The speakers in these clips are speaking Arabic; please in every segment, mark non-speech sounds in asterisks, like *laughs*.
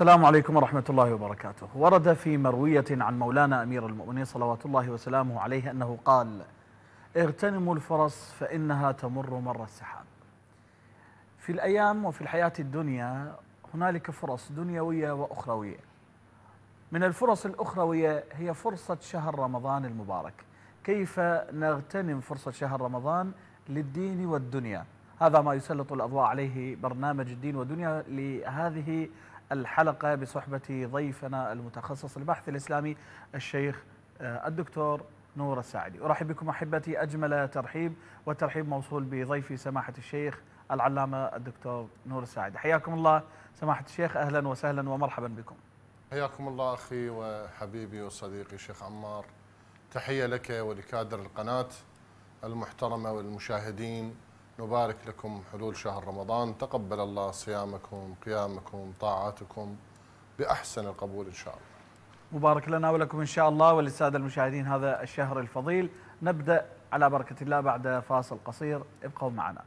السلام عليكم ورحمة الله وبركاته ورد في مروية عن مولانا أمير المؤمنين صلوات الله وسلامه عليه أنه قال اغتنموا الفرص فإنها تمر مر السحاب في الأيام وفي الحياة الدنيا هنالك فرص دنيوية وأخروية من الفرص الأخروية هي فرصة شهر رمضان المبارك كيف نغتنم فرصة شهر رمضان للدين والدنيا هذا ما يسلط الأضواء عليه برنامج الدين والدنيا لهذه الحلقة بصحبة ضيفنا المتخصص البحث الإسلامي الشيخ آه، الدكتور نور الساعدي أرحب بكم أحبتي أجمل ترحيب والترحيب موصول بضيفي سماحة الشيخ العلامة الدكتور نور الساعدي حياكم الله سماحة الشيخ أهلا وسهلا ومرحبا بكم حياكم الله أخي وحبيبي وصديقي شيخ عمار تحية لك ولكادر القناة المحترمة والمشاهدين نبارك لكم حلول شهر رمضان تقبل الله صيامكم قيامكم طاعاتكم بأحسن القبول إن شاء الله مبارك لنا ولكم إن شاء الله وللسادة المشاهدين هذا الشهر الفضيل نبدأ على بركة الله بعد فاصل قصير ابقوا معنا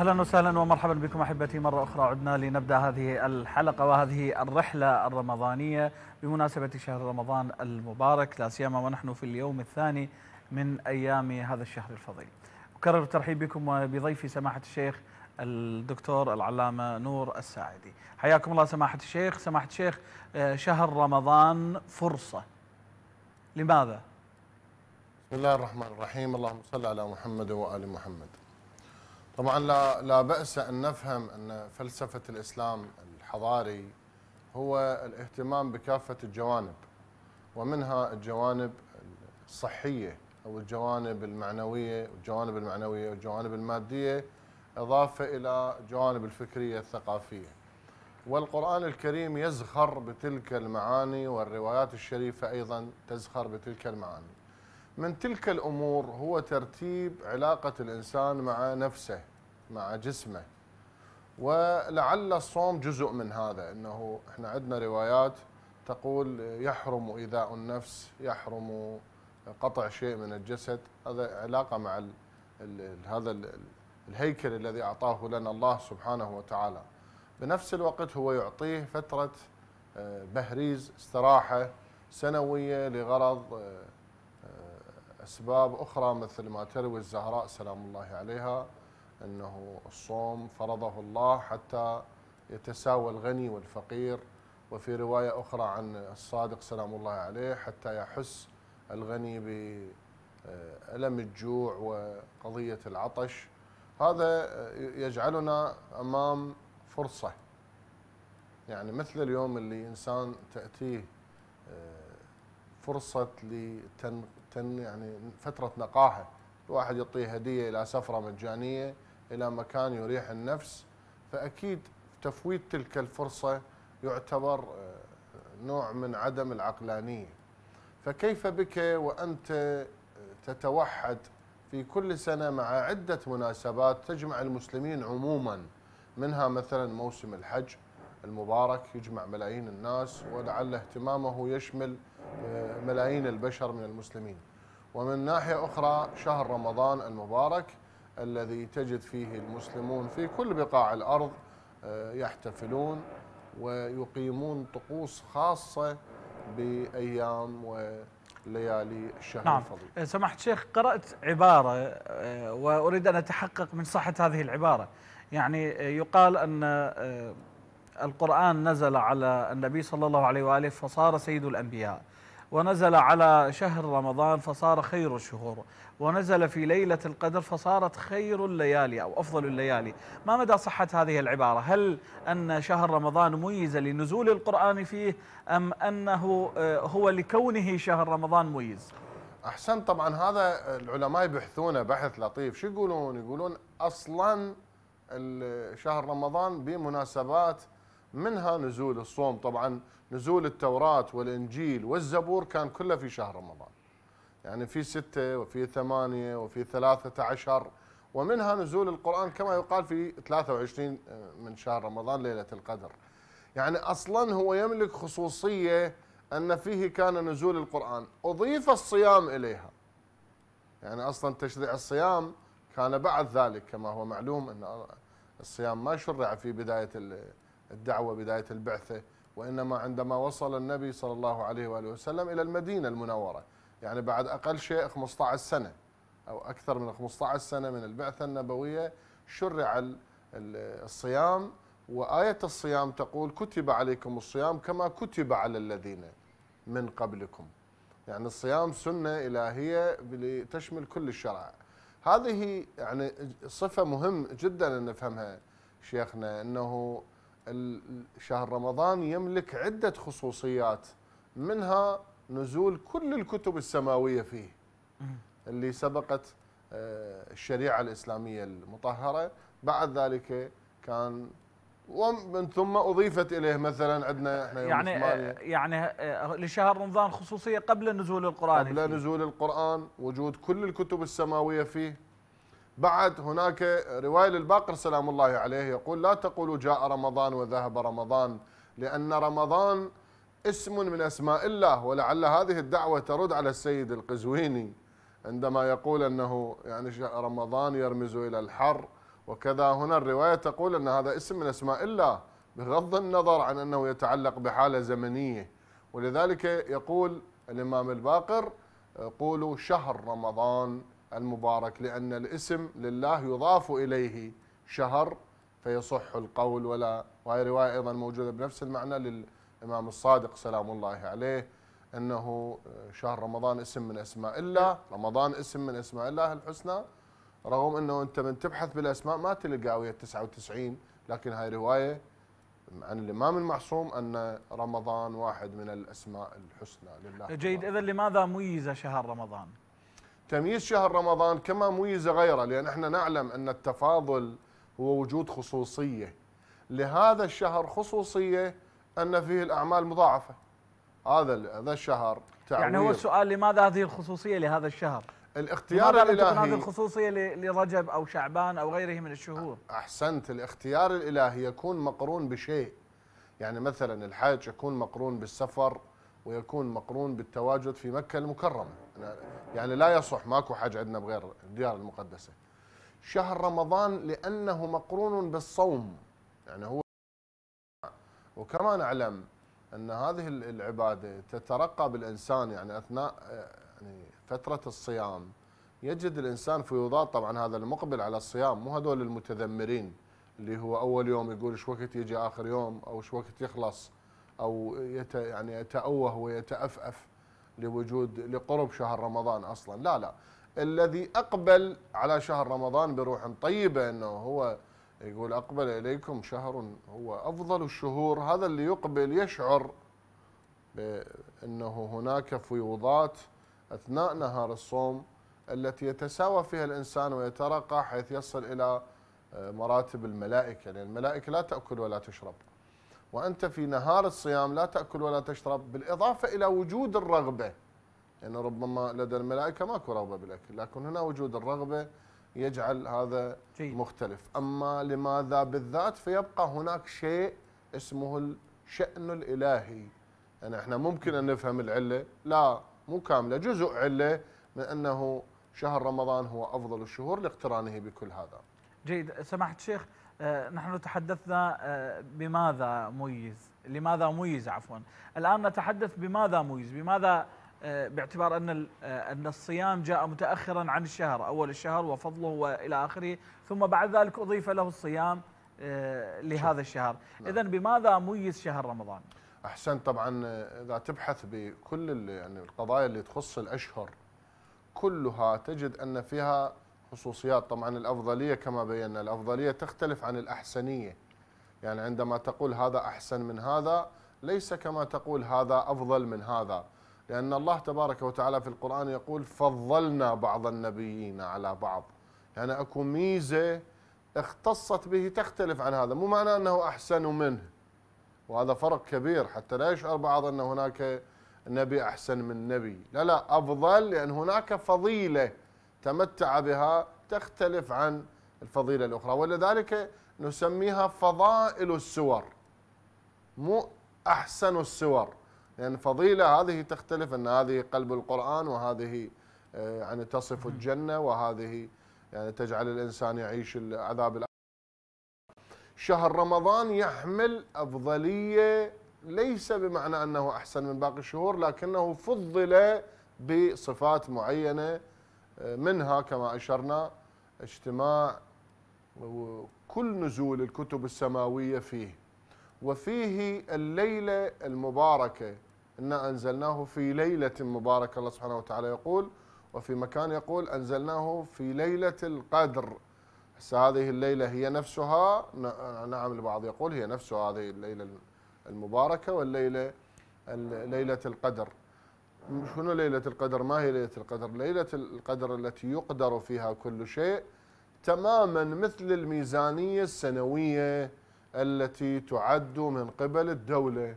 اهلا وسهلا ومرحبا بكم احبتي مره اخرى عدنا لنبدا هذه الحلقه وهذه الرحله الرمضانيه بمناسبه شهر رمضان المبارك لا سيما ونحن في اليوم الثاني من ايام هذا الشهر الفضيل. اكرر الترحيب بكم وبضيفي سماحه الشيخ الدكتور العلامه نور الساعدي. حياكم الله سماحه الشيخ، سماحه الشيخ شهر رمضان فرصه. لماذا؟ بسم الله الرحمن الرحيم، اللهم صل على محمد وال محمد. طبعا لا لا باس ان نفهم ان فلسفه الاسلام الحضاري هو الاهتمام بكافه الجوانب ومنها الجوانب الصحيه او الجوانب المعنويه والجوانب المعنويه والجوانب الماديه اضافه الى الجوانب الفكريه الثقافيه. والقران الكريم يزخر بتلك المعاني والروايات الشريفه ايضا تزخر بتلك المعاني. من تلك الامور هو ترتيب علاقه الانسان مع نفسه مع جسمه ولعل الصوم جزء من هذا انه احنا عندنا روايات تقول يحرم ايذاء النفس يحرم قطع شيء من الجسد هذا علاقه مع الـ الـ هذا الـ الهيكل الذي اعطاه لنا الله سبحانه وتعالى بنفس الوقت هو يعطيه فتره آه، بهريز استراحه سنويه لغرض آه، آه، اسباب اخرى مثل ما تروي الزهراء سلام الله عليها أنه الصوم فرضه الله حتى يتساوى الغني والفقير وفي رواية أخرى عن الصادق سلام الله عليه حتى يحس الغني بألم الجوع وقضية العطش هذا يجعلنا أمام فرصة يعني مثل اليوم اللي إنسان تأتيه فرصة لتن يعني فترة نقاهة الواحد يعطيه هدية إلى سفرة مجانية إلى مكان يريح النفس فأكيد تفويت تلك الفرصة يعتبر آه، نوع من عدم العقلانية فكيف بك وأنت آه، تتوحد في كل سنة مع عدة مناسبات تجمع المسلمين عموما منها مثلا موسم الحج المبارك يجمع ملايين الناس ولعل اهتمامه يشمل آه، ملايين البشر من المسلمين ومن ناحية أخرى شهر رمضان المبارك الذي تجد فيه المسلمون في كل بقاع الارض آه، يحتفلون ويقيمون طقوس خاصه بايام وليالي الشهر نعم. الفضيل. آه، سمحت شيخ قرات عباره آه، واريد ان اتحقق من صحه هذه العباره. يعني يقال ان القران نزل على النبي صلى الله عليه واله فصار سيد الانبياء. ونزل على شهر رمضان فصار خير الشهور ونزل في ليلة القدر فصارت خير الليالي أو أفضل الليالي ما مدى صحة هذه العبارة هل أن شهر رمضان ميز لنزول القرآن فيه أم أنه آه، هو لكونه شهر رمضان ميز أحسن طبعا هذا العلماء يبحثون بحث لطيف شو يقولون يقولون أصلا شهر رمضان بمناسبات منها نزول الصوم طبعا نزول التوراة والإنجيل والزبور كان كله في شهر رمضان يعني في ستة وفي ثمانية وفي ثلاثة عشر ومنها نزول القرآن كما يقال في 23 آه، من شهر رمضان ليلة القدر يعني أصلا هو يملك خصوصية أن فيه كان نزول القرآن أضيف الصيام إليها يعني أصلا تشريع الصيام كان بعد ذلك كما هو معلوم أن الصيام ما شرع في بداية الدعوة بداية البعثة وإنما عندما وصل النبي صلى الله عليه وآله وسلم إلى المدينة المنورة يعني بعد أقل شيء 15 سنة أو أكثر من 15 سنة من البعثة النبوية شرع الصيام وآية الصيام تقول كتب عليكم الصيام كما كتب على الذين من قبلكم يعني الصيام سنة إلهية تشمل كل الشرع هذه يعني صفة مهم جدا أن نفهمها شيخنا أنه شهر رمضان يملك عدة خصوصيات منها نزول كل الكتب السماوية فيه اللي سبقت آه، الشريعة الإسلامية المطهرة بعد ذلك كان ومن ثم اضيفت اليه مثلا عندنا احنا يوم يعني آه، يعني آه، لشهر رمضان خصوصيه قبل نزول القران قبل فيه. نزول القران وجود كل الكتب السماويه فيه بعد هناك رواية للباقر سلام الله عليه يقول لا تقولوا جاء رمضان وذهب رمضان لأن رمضان اسم من أسماء الله ولعل هذه الدعوة ترد على السيد القزويني عندما يقول أنه يعني رمضان يرمز إلى الحر وكذا هنا الرواية تقول أن هذا اسم من أسماء الله بغض النظر عن أنه يتعلق بحالة زمنية ولذلك يقول الإمام الباقر قولوا شهر رمضان المبارك لأن الاسم لله يضاف إليه شهر فيصح القول ولا وهي رواية أيضا موجودة بنفس المعنى للإمام الصادق سلام الله عليه أنه شهر رمضان اسم من أسماء الله رمضان اسم من أسماء الله الحسنى رغم أنه أنت من تبحث بالأسماء ما تلقى ويا 99 لكن هاي رواية عن الإمام المعصوم أن رمضان واحد من الأسماء الحسنى لله جيد إذا لماذا ميز شهر رمضان؟ تمييز شهر رمضان كما ميز غيره لأن احنا نعلم أن التفاضل هو وجود خصوصية لهذا الشهر خصوصية أن فيه الأعمال مضاعفة هذا هذا الشهر تعويض يعني هو السؤال لماذا هذه الخصوصية لهذا الشهر؟ الاختيار الإلهي هذه الخصوصية لرجب أو شعبان أو غيره من الشهور أحسنت الاختيار الإلهي يكون مقرون بشيء يعني مثلا الحج يكون مقرون بالسفر ويكون مقرون بالتواجد في مكة المكرمة يعني لا يصح ماكو حج عندنا بغير الديار المقدسة شهر رمضان لأنه مقرون بالصوم يعني هو وكما نعلم أن هذه العبادة تترقى بالإنسان يعني أثناء يعني فترة الصيام يجد الإنسان فيوضات طبعا هذا المقبل على الصيام مو هذول المتذمرين اللي هو أول يوم يقول ايش وقت يجي آخر يوم أو ايش وقت يخلص او يت يعني يتأوه ويتأفأف لوجود لقرب شهر رمضان اصلا لا لا الذي اقبل على شهر رمضان بروح طيبه انه هو يقول اقبل اليكم شهر هو افضل الشهور هذا اللي يقبل يشعر بانه هناك فيوضات اثناء نهار الصوم التي يتساوى فيها الانسان ويترقى حيث يصل الى مراتب الملائكه لان يعني الملائكه لا تاكل ولا تشرب وأنت في نهار الصيام لا تأكل ولا تشرب بالإضافة إلى وجود الرغبة لأن يعني ربما لدى الملائكة ماكو رغبة بالأكل لكن هنا وجود الرغبة يجعل هذا جيد. مختلف أما لماذا بالذات فيبقى هناك شيء اسمه الشأن الإلهي يعني احنا ممكن أن نفهم العلة لا مو كاملة جزء علة من أنه شهر رمضان هو أفضل الشهور لاقترانه بكل هذا جيد سماحة الشيخ آه، نحن تحدثنا آه، بماذا ميز لماذا ميز عفوا الآن نتحدث بماذا ميز بماذا آه، باعتبار أن أن الصيام جاء متأخرا عن الشهر أول الشهر وفضله وإلى آخره ثم بعد ذلك أضيف له الصيام لهذا الشهر نعم. إذا بماذا ميز شهر رمضان أحسن طبعا إذا تبحث بكل يعني القضايا اللي تخص الأشهر كلها تجد أن فيها خصوصيات طبعا الأفضلية كما بينا الأفضلية تختلف عن الأحسنية يعني عندما تقول هذا أحسن من هذا ليس كما تقول هذا أفضل من هذا لأن الله تبارك وتعالى في القرآن يقول فضلنا بعض النبيين على بعض يعني أكو ميزة اختصت به تختلف عن هذا مو معناه أنه أحسن منه وهذا فرق كبير حتى لا يشعر بعض أن هناك نبي أحسن من نبي لا لا أفضل لأن هناك فضيلة تمتع بها تختلف عن الفضيلة الأخرى ولذلك نسميها فضائل السور مو أحسن السور لأن يعني فضيلة هذه تختلف أن هذه قلب القرآن وهذه آه، يعني تصف الجنة وهذه يعني تجعل الإنسان يعيش العذاب شهر رمضان يحمل أفضلية ليس بمعنى أنه أحسن من باقي الشهور لكنه فضل بصفات معينة منها كما أشرنا اجتماع كل نزول الكتب السماوية فيه وفيه الليلة المباركة إنا أنزلناه في ليلة مباركة الله سبحانه وتعالى يقول وفي مكان يقول أنزلناه في ليلة القدر هسه هذه الليلة هي نفسها نعم البعض يقول هي نفسها هذه الليلة المباركة والليلة ليلة القدر شنو ليلة القدر ما هي ليلة القدر ليلة القدر التي يقدر فيها كل شيء تماما مثل الميزانية السنوية التي تعد من قبل الدولة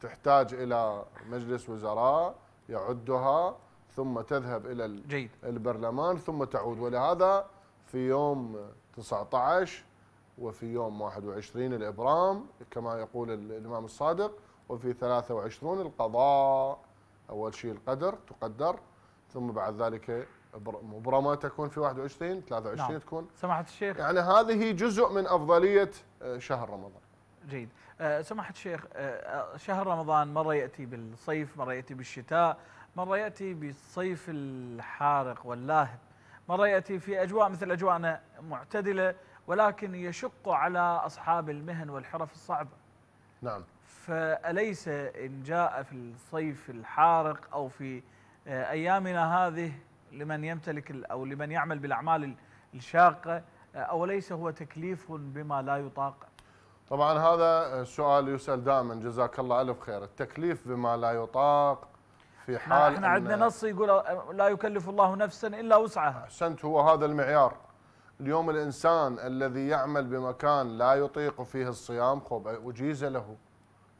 تحتاج إلى مجلس وزراء يعدها ثم تذهب إلى جيد. البرلمان ثم تعود ولهذا في يوم 19 وفي يوم 21 الإبرام كما يقول الإمام الصادق وفي 23 القضاء اول شيء القدر تقدر ثم بعد ذلك مباراه تكون في 21 23 نعم. تكون سماحه الشيخ يعني هذه جزء من افضليه آه، شهر رمضان جيد آه، سماحه الشيخ آه، شهر رمضان مره ياتي بالصيف مره ياتي بالشتاء مره ياتي بالصيف الحارق واللاهب مره ياتي في اجواء مثل اجواءنا معتدله ولكن يشق على اصحاب المهن والحرف الصعبه نعم فأليس إن جاء في الصيف الحارق أو في آه، أيامنا هذه لمن يمتلك أو لمن يعمل بالأعمال الشاقة آه، أوليس هو تكليف بما لا يطاق طبعا هذا السؤال يسأل دائما جزاك الله ألف خير التكليف بما لا يطاق في حال احنا عندنا نص يقول لا يكلف الله نفسا إلا وسعها أحسنت هو هذا المعيار اليوم الإنسان الذي يعمل بمكان لا يطيق فيه الصيام خب أجيز له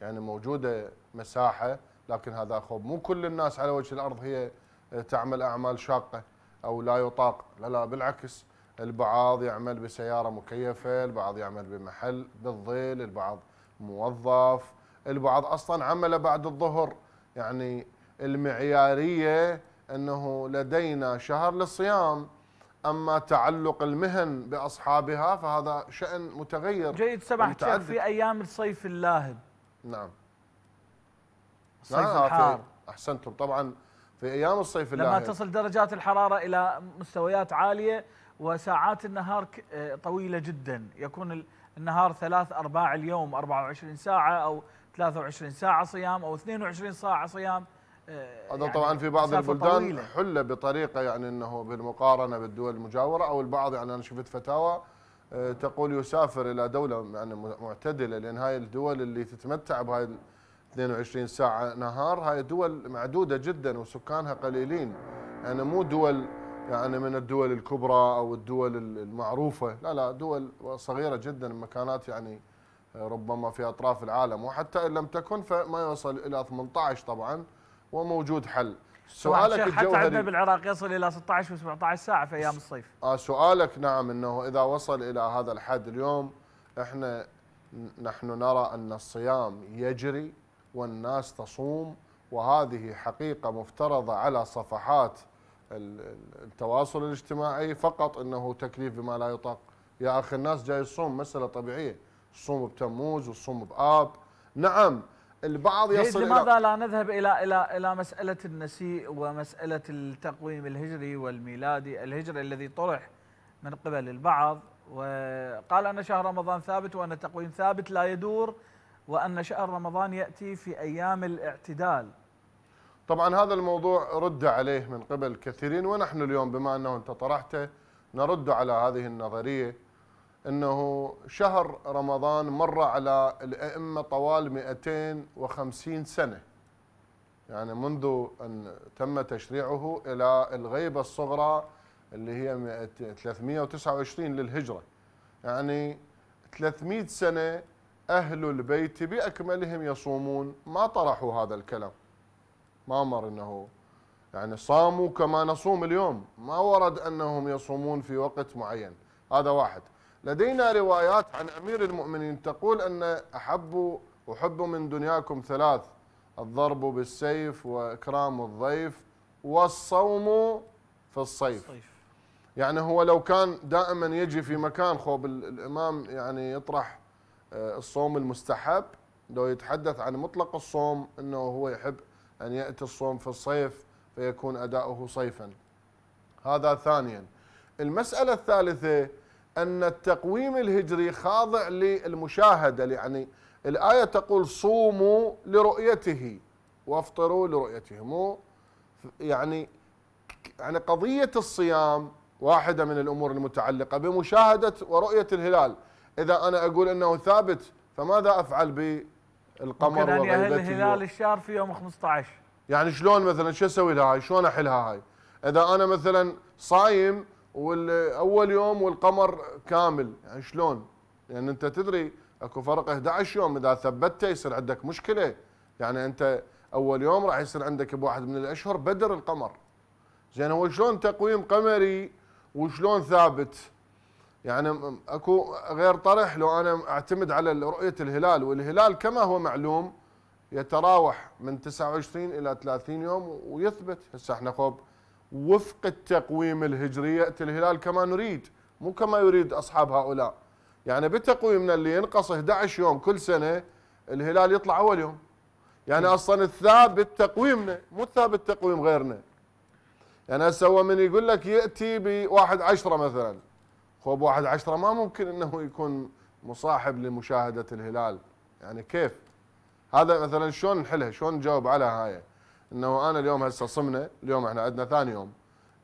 يعني موجوده مساحه لكن هذا خوب مو كل الناس على وجه الارض هي آه، تعمل اعمال شاقه او لا يطاق لا لا بالعكس البعض يعمل بسياره مكيفه البعض يعمل بمحل بالظل البعض موظف البعض اصلا عمله بعد الظهر يعني المعياريه انه لدينا شهر للصيام اما تعلق المهن باصحابها فهذا شان متغير جيد سماحتك في ايام الصيف اللاهب نعم الصيف نعم الحار احسنتم طبعا في ايام الصيف لما اللاهي. تصل درجات الحراره الى مستويات عاليه وساعات النهار طويله جدا يكون النهار ثلاث ارباع اليوم 24 ساعه او 23 ساعه صيام او 22 ساعه صيام آه، هذا يعني طبعا في بعض البلدان طويلة. حل بطريقه يعني انه بالمقارنه بالدول المجاوره او البعض يعني انا شفت فتاوى آه، تقول يسافر الى دوله يعني معتدله لان هاي الدول اللي تتمتع بهاي 22 ساعه نهار هاي دول معدوده جدا وسكانها قليلين يعني مو دول يعني من الدول الكبرى او الدول المعروفه لا لا دول صغيره جدا مكانات يعني آه، ربما في اطراف العالم وحتى ان لم تكن فما يوصل الى 18 طبعا وموجود حل سؤالك الجوهري حتى عندنا بالعراق يصل الى 16 و17 ساعه في ايام الصيف آه سؤالك نعم انه اذا وصل الى هذا الحد اليوم احنا نحن نرى ان الصيام يجري والناس تصوم وهذه حقيقه مفترضه على صفحات التواصل الاجتماعي فقط انه تكليف بما لا يطاق يا اخي الناس جاي تصوم مساله طبيعيه تصوم بتموز وتصوم باب نعم البعض يصل لماذا لا نذهب الى الى الى مساله النسيء ومساله التقويم الهجري والميلادي الهجري الذي طرح من قبل البعض وقال ان شهر رمضان ثابت وان التقويم ثابت لا يدور وان شهر رمضان ياتي في ايام الاعتدال طبعا هذا الموضوع رد عليه من قبل كثيرين ونحن اليوم بما انه انت طرحته نرد على هذه النظريه انه شهر رمضان مر على الائمه طوال 250 سنه يعني منذ ان تم تشريعه الى الغيبه الصغرى اللي هي 329 للهجره يعني 300 سنه اهل البيت باكملهم يصومون ما طرحوا هذا الكلام ما مر انه يعني صاموا كما نصوم اليوم ما ورد انهم يصومون في وقت معين هذا واحد لدينا روايات عن أمير المؤمنين تقول أن أحب أحب من دنياكم ثلاث الضرب بالسيف وإكرام الضيف والصوم في الصيف يعني هو لو كان دائما يجي في مكان خوب الإمام يعني يطرح آه، الصوم المستحب لو يتحدث عن مطلق الصوم أنه هو يحب أن يأتي الصوم في الصيف فيكون أداؤه صيفا هذا ثانيا المسألة الثالثة أن التقويم الهجري خاضع للمشاهدة يعني الآية تقول صوموا لرؤيته وافطروا لرؤيته مو يعني يعني قضية الصيام واحدة من الأمور المتعلقة بمشاهدة ورؤية الهلال إذا أنا أقول أنه ثابت فماذا أفعل بالقمر ممكن أن يهل الهلال الشهر في يوم 15 يعني شلون مثلا شو أسوي لها هاي شلون أحلها هاي إذا أنا مثلا صايم والاول يوم والقمر كامل يعني شلون؟ لان يعني انت تدري اكو فرق 11 يوم اذا ثبتته يصير عندك مشكله يعني انت اول يوم راح يصير عندك بواحد من الاشهر بدر القمر زين هو شلون تقويم قمري وشلون ثابت؟ يعني اكو غير طرح لو انا اعتمد على رؤيه الهلال والهلال كما هو معلوم يتراوح من 29 الى 30 يوم ويثبت هسه احنا خوب وفق التقويم الهجري ياتي الهلال كما نريد مو كما يريد أصحاب هؤلاء يعني بتقويمنا اللي ينقص 11 يوم كل سنة الهلال يطلع أول يوم يعني أصلا الثابت تقويمنا مو الثابت تقويم غيرنا يعني هسه هو من يقول لك يأتي بواحد عشرة مثلا هو بواحد عشرة ما ممكن أنه يكون مصاحب لمشاهدة الهلال يعني كيف هذا مثلا شلون نحلها شلون نجاوب على هاي انه انا اليوم هسه صمنا اليوم احنا عندنا ثاني يوم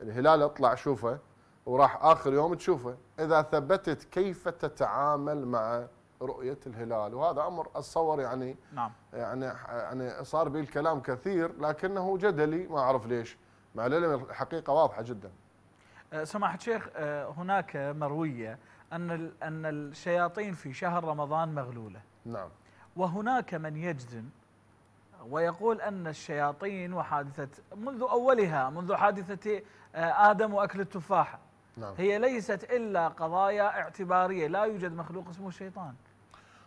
الهلال اطلع شوفه وراح اخر يوم تشوفه اذا ثبتت كيف تتعامل مع رؤيه الهلال وهذا امر اتصور يعني نعم يعني يعني صار به الكلام كثير لكنه جدلي ما اعرف ليش مع العلم الحقيقه واضحه جدا أه، سماحه الشيخ أه، هناك مرويه ان ان الشياطين في شهر رمضان مغلوله نعم وهناك من يجزم ويقول أن الشياطين وحادثة منذ أولها منذ حادثة آه، آدم وأكل التفاحة نعم. هي ليست إلا قضايا اعتبارية لا يوجد مخلوق اسمه الشيطان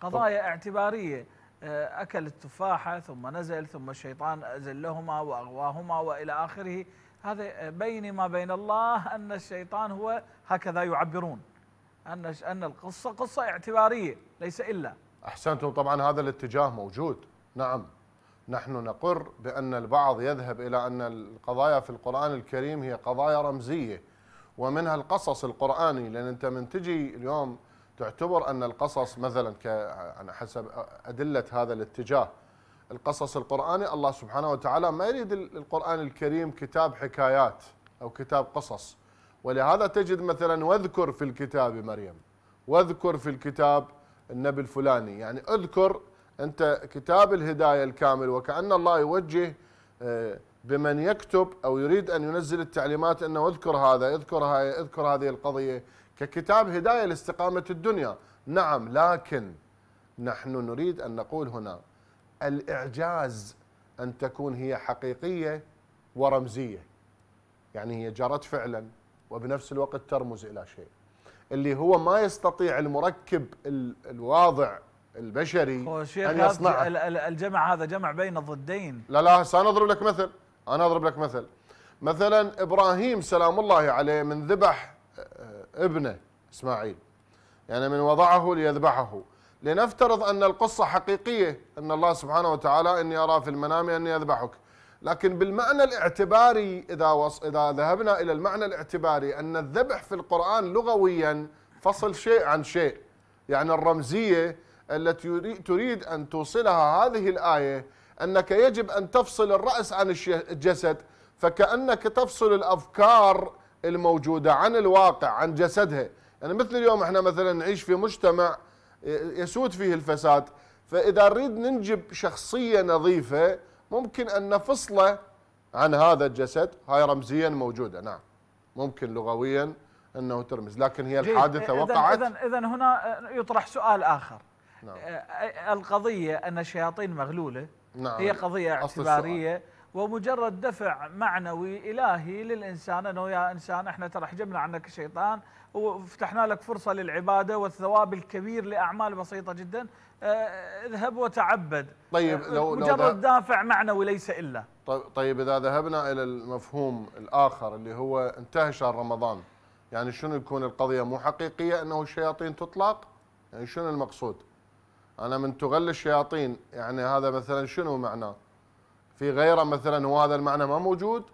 قضايا طب. اعتبارية آه، أكل التفاحة ثم نزل ثم الشيطان أزلهما وأغواهما وإلى آخره هذا آه، بيني ما بين الله أن الشيطان هو هكذا يعبرون أن أن القصة قصة اعتبارية ليس إلا أحسنتم طبعا هذا الاتجاه موجود نعم نحن نقر بأن البعض يذهب إلى أن القضايا في القرآن الكريم هي قضايا رمزية ومنها القصص القرآني لأن أنت من تجي اليوم تعتبر أن القصص مثلا على حسب أدلة هذا الاتجاه القصص القرآني الله سبحانه وتعالى ما يريد القرآن الكريم كتاب حكايات أو كتاب قصص ولهذا تجد مثلا واذكر في الكتاب مريم واذكر في الكتاب النبي الفلاني يعني اذكر أنت كتاب الهداية الكامل وكأن الله يوجه آه، بمن يكتب أو يريد أن ينزل التعليمات أنه اذكر هذا اذكر هاي اذكر هذه القضية ككتاب هداية لاستقامة الدنيا نعم لكن نحن نريد أن نقول هنا الإعجاز أن تكون هي حقيقية ورمزية يعني هي جرت فعلا وبنفس الوقت ترمز إلى شيء اللي هو ما يستطيع المركب الواضع البشري ان يصنع الجمع هذا جمع بين الضدين لا لا سأضرب لك مثل انا اضرب لك مثل مثلا ابراهيم سلام الله عليه من ذبح آه، ابنه اسماعيل يعني من وضعه ليذبحه لنفترض ان القصه حقيقيه ان الله سبحانه وتعالى اني ارى في المنام اني اذبحك لكن بالمعنى الاعتباري اذا وص... اذا ذهبنا الى المعنى الاعتباري ان الذبح في القران لغويا فصل شيء عن شيء يعني الرمزيه التي تريد أن توصلها هذه الآية أنك يجب أن تفصل الرأس عن الجسد فكأنك تفصل الأفكار الموجودة عن الواقع عن جسدها يعني مثل اليوم احنا مثلا نعيش في مجتمع يسود فيه الفساد فإذا نريد ننجب شخصية نظيفة ممكن أن نفصله عن هذا الجسد هاي رمزيا موجودة نعم ممكن لغويا أنه ترمز لكن هي الحادثة إذن وقعت إذن, إذن هنا يطرح سؤال آخر نعم. آه، آه، القضية أن الشياطين مغلولة نعم. هي قضية اعتبارية ومجرد دفع معنوي إلهي للإنسان أنه يا إنسان إحنا ترى حجبنا عنك الشيطان وفتحنا لك فرصة للعبادة والثواب الكبير لأعمال بسيطة جدا آه، اذهب وتعبد طيب لو مجرد لو دافع معنوي ليس إلا طيب،, طيب إذا ذهبنا إلى المفهوم الآخر اللي هو انتهى شهر رمضان يعني شنو يكون القضية مو حقيقية أنه الشياطين تطلق يعني شنو المقصود أنا من تغل الشياطين يعني هذا مثلا شنو معناه في غيره مثلا هو هذا المعنى ما موجود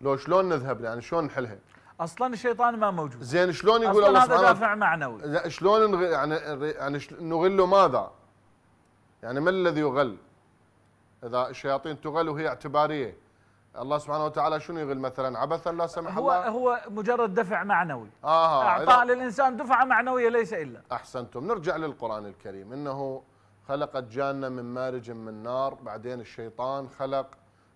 لو شلون نذهب يعني شلون نحلها اصلا الشيطان ما موجود زين شلون يقول الله سبحانه هذا دافع معنوي شلون يعني يعني نغل ماذا؟ يعني ما الذي يغل؟ اذا الشياطين تغل وهي اعتباريه الله سبحانه وتعالى شنو يغل مثلا عبثا لا سمح هو الله هو مجرد دفع معنوي آه اعطاء للانسان دفعه معنويه ليس الا احسنتم نرجع للقران الكريم انه خلق الجان من مارج من نار بعدين الشيطان خلق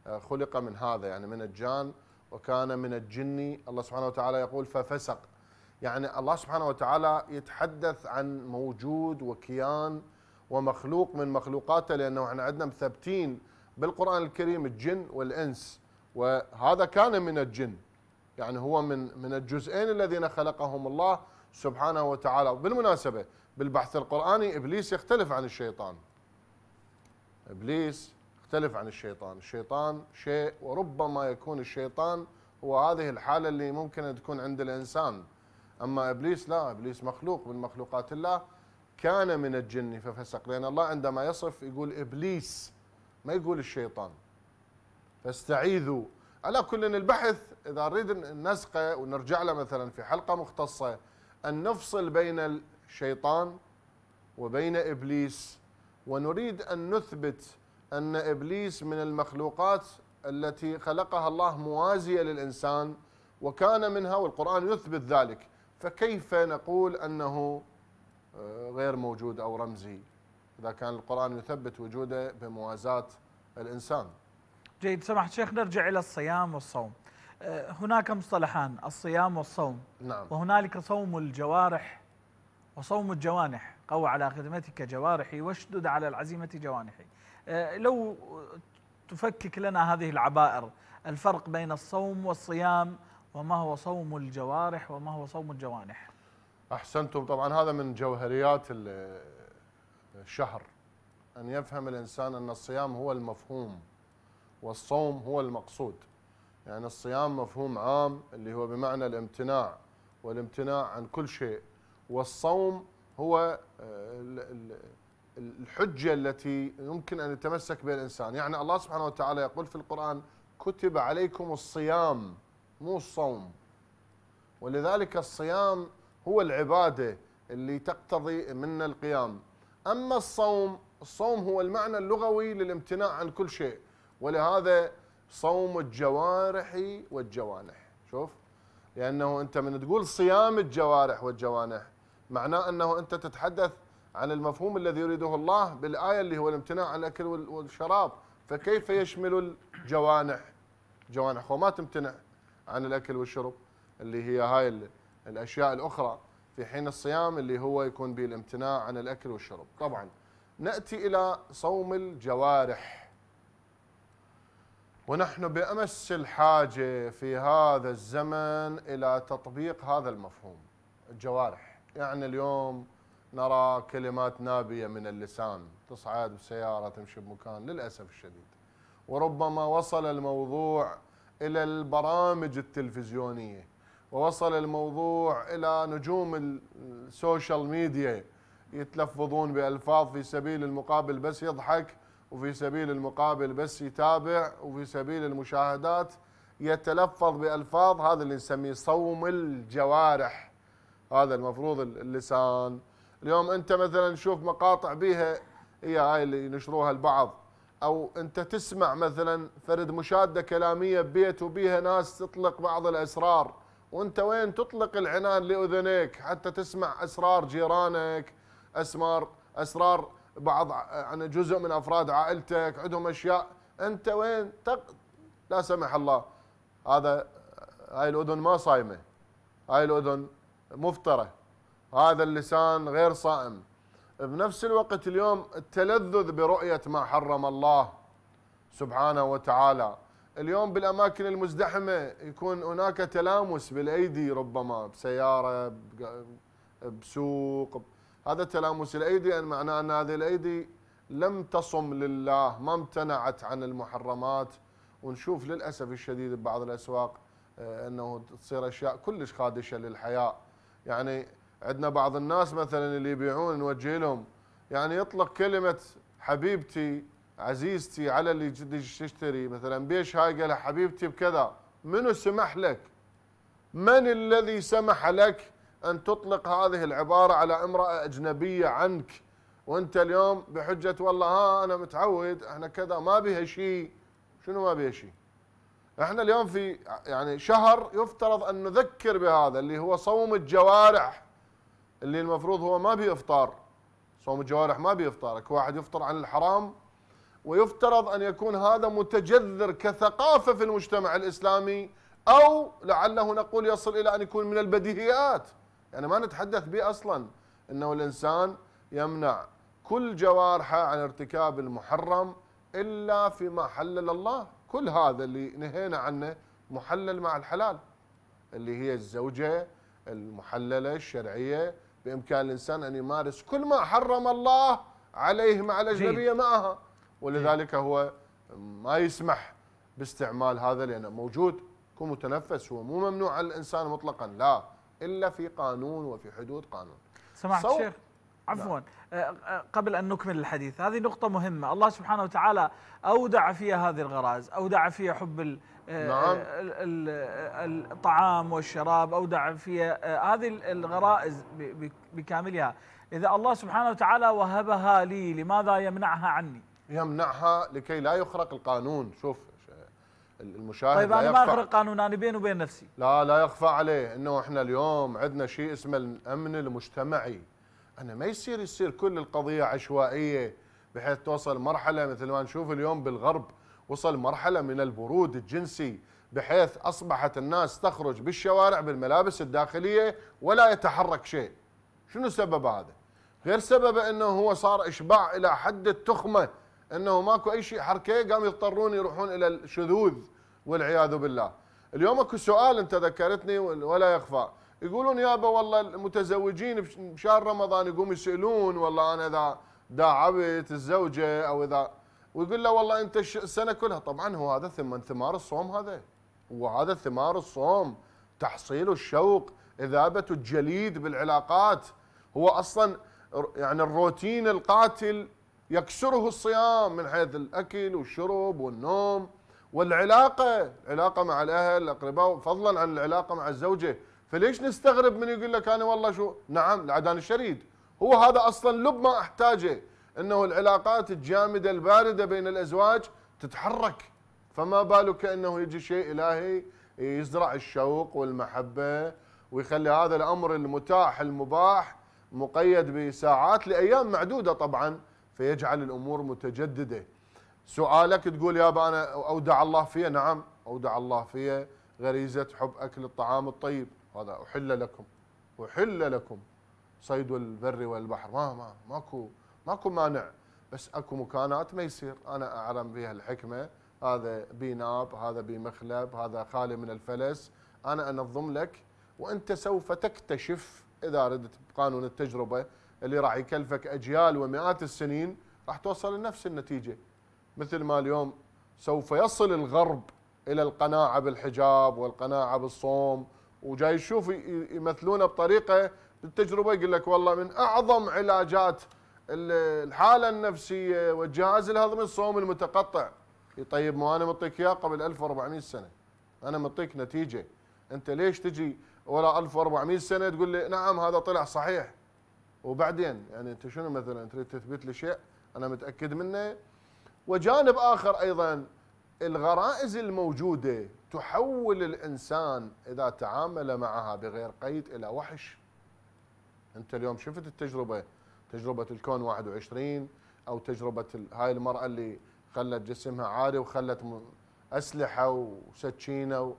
آه، خلق من هذا يعني من الجان وكان من الجن الله سبحانه وتعالى يقول ففسق يعني الله سبحانه وتعالى يتحدث عن موجود وكيان ومخلوق من مخلوقاته لانه احنا عندنا مثبتين بالقران الكريم الجن والانس وهذا كان من الجن يعني هو من من الجزئين الذين خلقهم الله سبحانه وتعالى بالمناسبة بالبحث القرآني إبليس يختلف عن الشيطان إبليس يختلف عن الشيطان الشيطان شيء وربما يكون الشيطان هو هذه الحالة اللي ممكن أن تكون عند الإنسان أما إبليس لا إبليس مخلوق من مخلوقات الله كان من الجن ففسق لأن الله عندما يصف يقول إبليس ما يقول الشيطان فاستعيذوا على كل إن البحث إذا نريد نسقه ونرجع له مثلا في حلقة مختصة أن نفصل بين الشيطان وبين إبليس ونريد أن نثبت أن إبليس من المخلوقات التي خلقها الله موازية للإنسان وكان منها والقرآن يثبت ذلك فكيف نقول أنه آه، غير موجود أو رمزي إذا كان القرآن يثبت وجوده بموازاة الإنسان جيد سماحة الشيخ نرجع إلى الصيام والصوم آه، هناك مصطلحان الصيام والصوم نعم. وهنالك صوم الجوارح وصوم الجوانح قو على خدمتك جوارحي واشدد على العزيمة جوانحي آه، لو تفكك لنا هذه العبائر الفرق بين الصوم والصيام وما هو صوم الجوارح وما هو صوم الجوانح أحسنتم طبعا هذا من جوهريات الشهر أن يفهم الإنسان أن الصيام هو المفهوم والصوم هو المقصود يعني الصيام مفهوم عام اللي هو بمعنى الامتناع والامتناع عن كل شيء والصوم هو آه، الحجة التي يمكن أن يتمسك بها الإنسان يعني الله سبحانه وتعالى يقول في القرآن كتب عليكم الصيام مو الصوم ولذلك الصيام هو العبادة اللي تقتضي منا القيام أما الصوم الصوم هو المعنى اللغوي للامتناع عن كل شيء ولهذا صوم الجوارح والجوانح شوف لأنه أنت من تقول صيام الجوارح والجوانح معناه أنه أنت تتحدث عن المفهوم الذي يريده الله بالآية اللي هو الامتناع عن الأكل والشراب فكيف يشمل الجوانح جوانح وما تمتنع عن الأكل والشرب اللي هي هاي الأشياء الأخرى في حين الصيام اللي هو يكون به الامتناع عن الأكل والشرب طبعا نأتي إلى صوم الجوارح ونحن بأمس الحاجة في هذا الزمن إلى تطبيق هذا المفهوم الجوارح يعني اليوم نرى كلمات نابية من اللسان تصعد بسيارة تمشي بمكان للأسف الشديد وربما وصل الموضوع إلى البرامج التلفزيونية ووصل الموضوع إلى نجوم السوشيال ميديا يتلفظون بألفاظ في سبيل المقابل بس يضحك وفي سبيل المقابل بس يتابع وفي سبيل المشاهدات يتلفظ بألفاظ هذا اللي نسميه صوم الجوارح هذا المفروض اللسان اليوم أنت مثلا شوف مقاطع بيها هي هاي اللي ينشروها البعض أو أنت تسمع مثلا فرد مشادة كلامية ببيت وبيها ناس تطلق بعض الأسرار وانت وين تطلق العنان لاذنيك حتى تسمع اسرار جيرانك اسمار اسرار بعض عن يعني جزء من افراد عائلتك عندهم اشياء انت وين تق... لا سمح الله هذا هاي الاذن ما صايمه هاي الاذن مفطره هذا اللسان غير صائم بنفس الوقت اليوم التلذذ برؤيه ما حرم الله سبحانه وتعالى اليوم بالاماكن المزدحمه يكون هناك تلامس بالايدي ربما بسياره بسوق هذا تلامس الايدي ان معناه ان هذه الايدي لم تصم لله ما امتنعت عن المحرمات ونشوف للاسف الشديد ببعض الاسواق آه، انه تصير اشياء كلش خادشه للحياء يعني عندنا بعض الناس مثلا اللي يبيعون نوجه لهم يعني يطلق كلمه حبيبتي عزيزتي على اللي تشتري مثلا بيش هاي قالها حبيبتي بكذا منو سمح لك من الذي سمح لك أن تطلق هذه العبارة على امرأة أجنبية عنك وأنت اليوم بحجة والله ها أنا متعود إحنا كذا ما بها شيء شنو ما بها شيء إحنا اليوم في يعني شهر يفترض أن نذكر بهذا اللي هو صوم الجوارح اللي المفروض هو ما به إفطار صوم الجوارح ما به إفطار اكو واحد يفطر عن الحرام ويفترض أن يكون هذا متجذر كثقافة في المجتمع الإسلامي أو لعله نقول يصل إلى أن يكون من البديهيات يعني ما نتحدث به أصلا أنه الإنسان يمنع كل جوارحه عن ارتكاب المحرم إلا فيما حلل الله كل هذا اللي نهينا عنه محلل مع الحلال اللي هي الزوجة المحللة الشرعية بإمكان الإنسان أن يمارس كل ما حرم الله عليه مع الأجنبية معها ولذلك هو ما يسمح باستعمال هذا لأنه موجود يكون متنفس هو مو ممنوع على الإنسان مطلقا لا الا في قانون وفي حدود قانون سمعت صو... شيخ عفوا نعم. آه، آه، قبل ان نكمل الحديث هذه نقطه مهمه الله سبحانه وتعالى اودع فيها هذه الغرائز اودع فيها حب ال آه، نعم. الطعام والشراب اودع فيها هذه الغرائز بكاملها اذا الله سبحانه وتعالى وهبها لي لماذا يمنعها عني يمنعها لكي لا يخرق القانون شوف المشاهد طيب انا ما اخرق قانون انا بيني وبين نفسي لا لا يخفى عليه انه احنا اليوم عندنا شيء اسمه الامن المجتمعي انا ما يصير يصير كل القضيه عشوائيه بحيث توصل مرحله مثل ما نشوف اليوم بالغرب وصل مرحله من البرود الجنسي بحيث اصبحت الناس تخرج بالشوارع بالملابس الداخليه ولا يتحرك شيء شنو سبب هذا غير سبب انه هو صار اشباع الى حد التخمه انه ماكو اي شيء حركه قام يضطرون يروحون الى الشذوذ والعياذ بالله اليوم اكو سؤال انت ذكرتني ولا يخفى يقولون يابا والله المتزوجين بشهر رمضان يقوم يسالون والله انا اذا داعبت الزوجه او اذا ويقول له والله انت السنه كلها طبعا هو هذا ثمن ثمار الصوم هذا وهذا ثمار الصوم تحصيل الشوق اذابه الجليد بالعلاقات هو اصلا يعني الروتين القاتل يكسره الصيام من حيث الأكل والشرب والنوم والعلاقة العلاقة مع الأهل الأقرباء فضلا عن العلاقة مع الزوجة فليش نستغرب من يقول لك أنا والله شو نعم العدان الشريد هو هذا أصلا لب ما أحتاجه أنه العلاقات الجامدة الباردة بين الأزواج تتحرك فما بالك أنه يجي شيء إلهي يزرع الشوق والمحبة ويخلي هذا الأمر المتاح المباح مقيد بساعات لأيام معدودة طبعاً فيجعل الأمور متجددة سؤالك تقول يا أنا أودع الله فيه نعم أودع الله فيه غريزة حب أكل الطعام الطيب هذا أحل لكم أحل لكم صيد البر والبحر ما ما ماكو ماكو مانع بس اكو مكانات ما يصير انا اعلم بها الحكمه هذا بناب هذا بمخلب هذا خالي من الفلس انا انظم لك وانت سوف تكتشف اذا ردت بقانون التجربه اللي راح يكلفك اجيال ومئات السنين راح توصل لنفس النتيجه مثل ما اليوم سوف يصل الغرب الى القناعه بالحجاب والقناعه بالصوم وجاي يشوف يمثلونه بطريقه التجربه يقول لك والله من اعظم علاجات الحاله النفسيه والجهاز الهضمي الصوم المتقطع طيب ما انا معطيك اياه قبل 1400 سنه انا معطيك نتيجه انت ليش تجي ورا 1400 سنه تقول لي نعم هذا طلع صحيح وبعدين يعني انت شنو مثلا تريد تثبت لي شيء انا متاكد منه وجانب اخر ايضا الغرائز الموجوده تحول الانسان اذا تعامل معها بغير قيد الى وحش انت اليوم شفت التجربه تجربه الكون 21 او تجربه هاي المراه اللي خلت جسمها عاري وخلت اسلحه وسكينه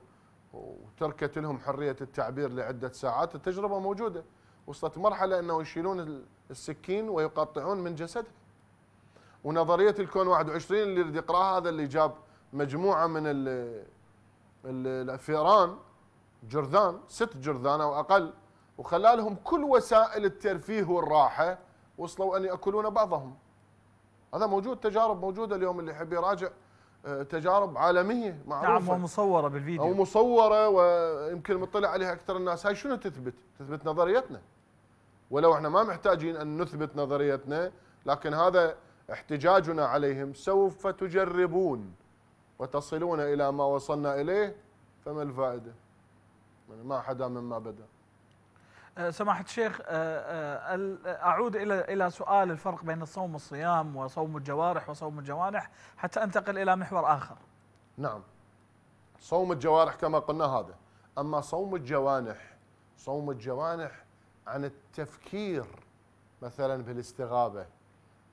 وتركت لهم حريه التعبير لعده ساعات التجربه موجوده وصلت مرحلة أنه يشيلون السكين ويقطعون من جسدها ونظرية الكون 21 اللي يريد يقراها هذا اللي جاب مجموعة من الفيران جرذان ست جرذان أو أقل وخلى لهم كل وسائل الترفيه والراحة وصلوا أن يأكلون بعضهم هذا موجود تجارب موجودة اليوم اللي يحب يراجع تجارب عالميه معروفه نعم ومصوره بالفيديو ومصوره ويمكن مطلع عليها اكثر الناس هاي شنو تثبت؟ تثبت نظريتنا ولو احنا ما محتاجين ان نثبت نظريتنا لكن هذا احتجاجنا عليهم سوف تجربون وتصلون الى ما وصلنا اليه فما الفائده؟ يعني ما حدا مما بدا آه، سماحة الشيخ آه، آه، أعود إلى إلى سؤال الفرق بين الصوم والصيام وصوم الجوارح وصوم الجوانح حتى أنتقل إلى محور آخر نعم صوم الجوارح كما قلنا هذا أما صوم الجوانح صوم الجوانح عن التفكير مثلا بالاستغابة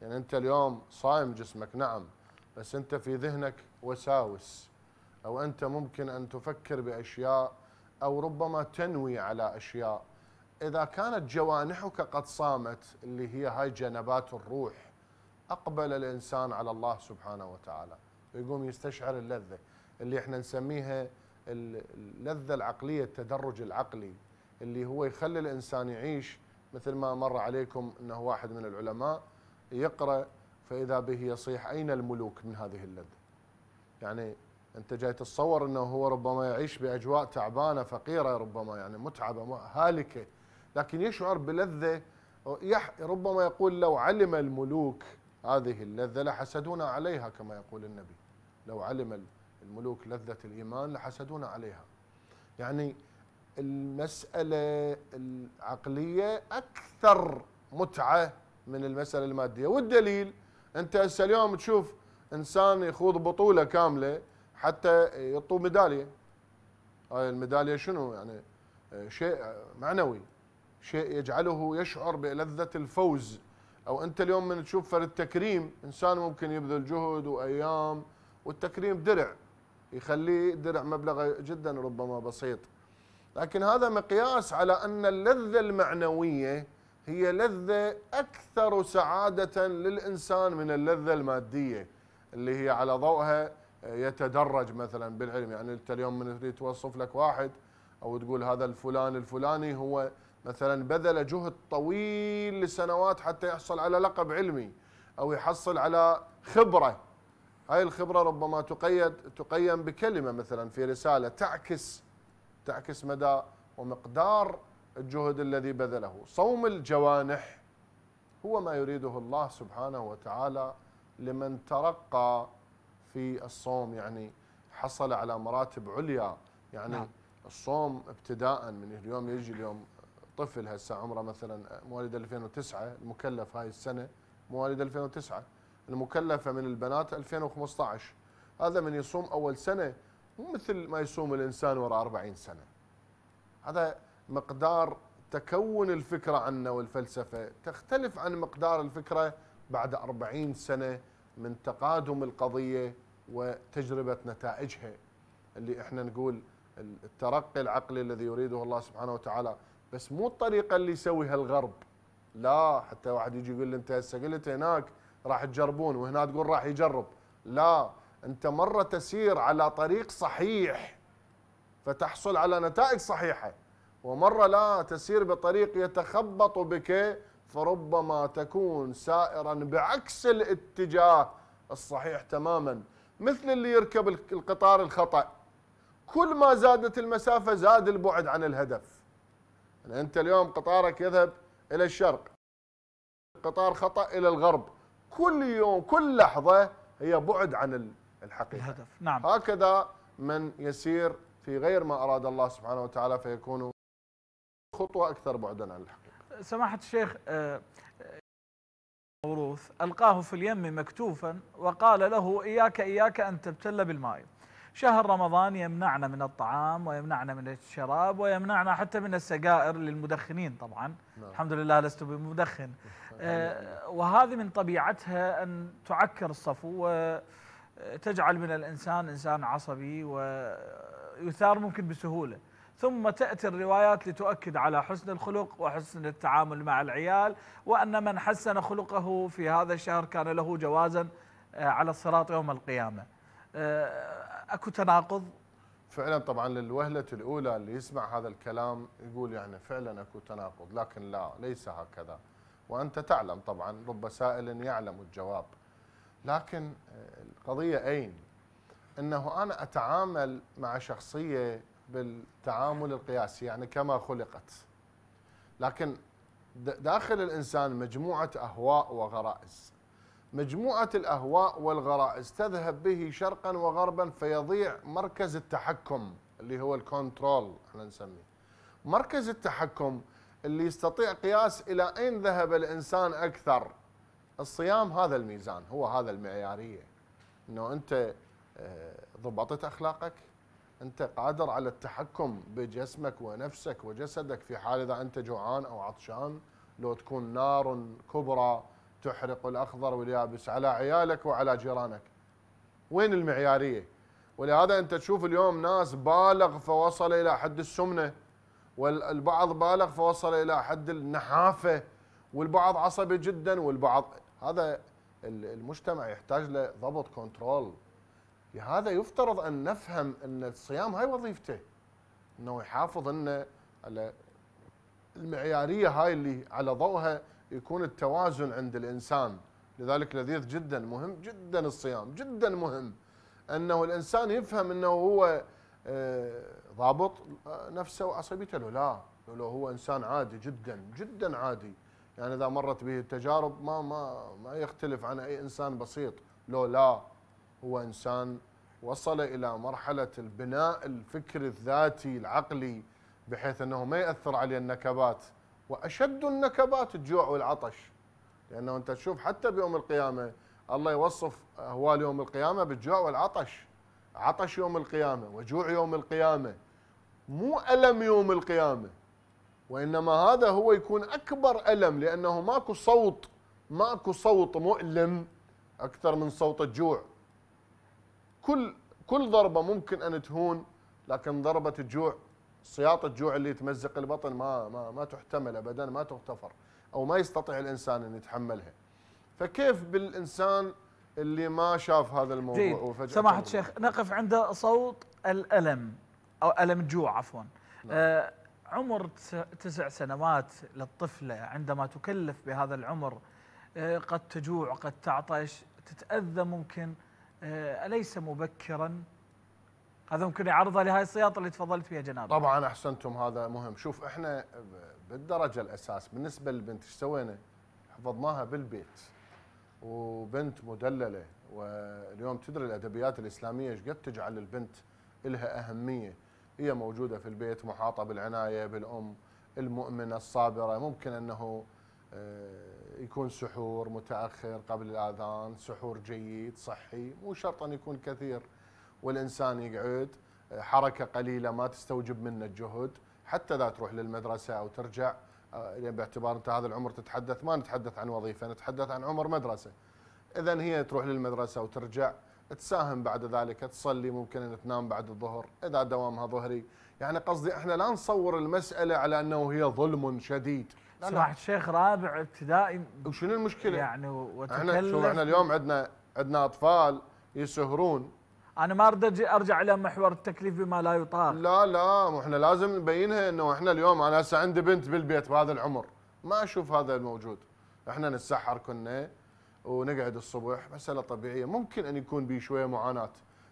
يعني أنت اليوم صايم جسمك نعم بس أنت في ذهنك وساوس أو أنت ممكن أن تفكر بأشياء أو ربما تنوي على أشياء إذا كانت جوانحك قد صامت اللي هي هاي جنبات الروح أقبل الإنسان على الله سبحانه وتعالى ويقوم يستشعر اللذة اللي احنا نسميها اللذة العقلية التدرج العقلي اللي هو يخلي الإنسان يعيش مثل ما مر عليكم أنه واحد من العلماء يقرأ فإذا به يصيح أين الملوك من هذه اللذة يعني انت جاي تتصور انه هو ربما يعيش باجواء تعبانه فقيره ربما يعني متعبه هالكه لكن يشعر بلذة ربما يقول لو علم الملوك هذه اللذة لحسدونا عليها كما يقول النبي لو علم الملوك لذة الإيمان لحسدونا عليها يعني المسألة العقلية أكثر متعة من المسألة المادية والدليل أنت هسه اليوم تشوف إنسان يخوض بطولة كاملة حتى يطوا ميدالية هاي الميدالية شنو يعني آه، شيء آه، معنوي شيء يجعله يشعر بلذة الفوز أو أنت اليوم من تشوف فرد تكريم إنسان ممكن يبذل جهد وأيام والتكريم درع يخليه درع مبلغ جدا ربما بسيط لكن هذا مقياس على أن اللذة المعنوية هي لذة أكثر سعادة للإنسان من اللذة المادية اللي هي على ضوءها يتدرج مثلا بالعلم يعني أنت اليوم من تريد توصف لك واحد أو تقول هذا الفلان الفلاني هو مثلا بذل جهد طويل لسنوات حتى يحصل على لقب علمي او يحصل على خبره هاي الخبره ربما تقيد تقيم بكلمه مثلا في رساله تعكس تعكس مدى ومقدار الجهد الذي بذله صوم الجوانح هو ما يريده الله سبحانه وتعالى لمن ترقى في الصوم يعني حصل على مراتب عليا يعني نعم. الصوم ابتداء من اليوم يجي اليوم طفل هسه عمره مثلا مواليد 2009 المكلف هاي السنه مواليد 2009 المكلفه من البنات 2015 هذا من يصوم اول سنه مو مثل ما يصوم الانسان وراء 40 سنه هذا مقدار تكون الفكره عنا والفلسفه تختلف عن مقدار الفكره بعد 40 سنه من تقادم القضيه وتجربه نتائجها اللي احنا نقول الترقي العقلي الذي يريده الله سبحانه وتعالى بس مو الطريقه اللي يسويها الغرب لا حتى واحد يجي يقول انت هسه قلت هناك راح تجربون وهنا تقول راح يجرب لا انت مره تسير على طريق صحيح فتحصل على نتائج صحيحه ومره لا تسير بطريق يتخبط بك فربما تكون سائرا بعكس الاتجاه الصحيح تماما مثل اللي يركب القطار الخطأ كل ما زادت المسافة زاد البعد عن الهدف يعني أنت اليوم قطارك يذهب إلى الشرق قطار خطأ إلى الغرب كل يوم كل لحظة هي بعد عن الحقيقة الهدف نعم هكذا من يسير في غير ما أراد الله سبحانه وتعالى فيكون خطوة أكثر بعدا عن الحقيقة سماحة الشيخ موروث آه، آه، ألقاه في اليم مكتوفا وقال له إياك إياك أن تبتل بالماء شهر رمضان يمنعنا من الطعام ويمنعنا من الشراب ويمنعنا حتى من السجائر للمدخنين طبعا نعم. الحمد لله لست بمدخن نعم. آه وهذه من طبيعتها أن تعكر الصفو وتجعل من الإنسان إنسان عصبي ويثار ممكن بسهولة ثم تأتي الروايات لتؤكد على حسن الخلق وحسن التعامل مع العيال وأن من حسن خلقه في هذا الشهر كان له جوازا آه، على الصراط يوم القيامة آه، اكو تناقض فعلا طبعا للوهله الاولى اللي يسمع هذا الكلام يقول يعني فعلا اكو تناقض لكن لا ليس هكذا وانت تعلم طبعا رب سائل يعلم الجواب لكن القضيه اين؟ انه انا اتعامل مع شخصيه بالتعامل القياسي يعني كما خلقت لكن داخل الانسان مجموعه اهواء وغرائز مجموعة الأهواء والغرائز تذهب به شرقا وغربا فيضيع مركز التحكم اللي هو الكنترول احنا نسميه مركز التحكم اللي يستطيع قياس إلى أين ذهب الإنسان أكثر الصيام هذا الميزان هو هذا المعيارية أنه أنت آه، ضبطت أخلاقك أنت قادر على التحكم بجسمك ونفسك وجسدك في حال إذا أنت جوعان أو عطشان لو تكون نار كبرى تحرق الأخضر واليابس على عيالك وعلى جيرانك وين المعيارية ولهذا أنت تشوف اليوم ناس بالغ فوصل إلى حد السمنة والبعض بالغ فوصل إلى حد النحافة والبعض عصبي جدا والبعض هذا المجتمع يحتاج لضبط كنترول لهذا يفترض أن نفهم أن الصيام هاي وظيفته أنه يحافظ لنا على المعيارية هاي اللي على ضوءها يكون التوازن عند الانسان لذلك لذيذ جدا مهم جدا الصيام جدا مهم انه الانسان يفهم انه هو آه، ضابط نفسه وعصبيته لو لا لو هو انسان عادي جدا جدا عادي يعني اذا مرت به التجارب ما ما ما يختلف عن اي انسان بسيط لو لا هو انسان وصل الى مرحله البناء الفكري الذاتي العقلي بحيث انه ما ياثر عليه النكبات واشد النكبات الجوع والعطش لانه انت تشوف حتى بيوم القيامه الله يوصف اهوال يوم القيامه بالجوع والعطش عطش يوم القيامه وجوع يوم القيامه مو الم يوم القيامه وانما هذا هو يكون اكبر الم لانه ماكو صوت ماكو صوت مؤلم اكثر من صوت الجوع كل كل ضربه ممكن ان تهون لكن ضربه الجوع سياط الجوع اللي تمزق البطن ما ما ما تحتمل ابدا ما تغتفر او ما يستطيع الانسان ان يتحملها. فكيف بالانسان اللي ما شاف هذا الموضوع جيد. وفجأة سماحة الشيخ نقف عند صوت الألم أو ألم الجوع عفوا نعم. آه عمر تسع سنوات للطفلة عندما تكلف بهذا العمر آه قد تجوع قد تعطش تتأذى ممكن آه أليس مبكرا هذا ممكن يعرضه لهاي السياطه اللي تفضلت فيها جناب طبعا احسنتم هذا مهم شوف احنا بالدرجه الاساس بالنسبه للبنت ايش سوينا حفظناها بالبيت وبنت مدلله واليوم تدري الادبيات الاسلاميه ايش قد تجعل البنت لها اهميه هي موجوده في البيت محاطه بالعنايه بالام المؤمنه الصابره ممكن انه آه، يكون سحور متاخر قبل الاذان سحور جيد صحي مو شرط ان يكون كثير والإنسان يقعد حركة قليلة ما تستوجب منه الجهد حتى إذا تروح للمدرسة أو ترجع آه، يعني باعتبار أنت هذا العمر تتحدث ما نتحدث عن وظيفة نتحدث عن عمر مدرسة إذا هي تروح للمدرسة وترجع تساهم بعد ذلك تصلي ممكن أن تنام بعد الظهر إذا دوامها ظهري يعني قصدي احنا لا نصور المسألة على أنه هي ظلم شديد سماحة الشيخ رابع ابتدائي وشنو المشكلة؟ يعني احنا شوف احنا اليوم عندنا عندنا أطفال يسهرون انا ما اريد ارجع الى محور التكليف بما لا يطاق لا لا احنا لازم نبينها انه احنا اليوم انا هسه عندي بنت بالبيت بهذا العمر ما اشوف هذا الموجود احنا نتسحر كنا ونقعد الصبح مساله طبيعيه ممكن ان يكون بي شويه معاناه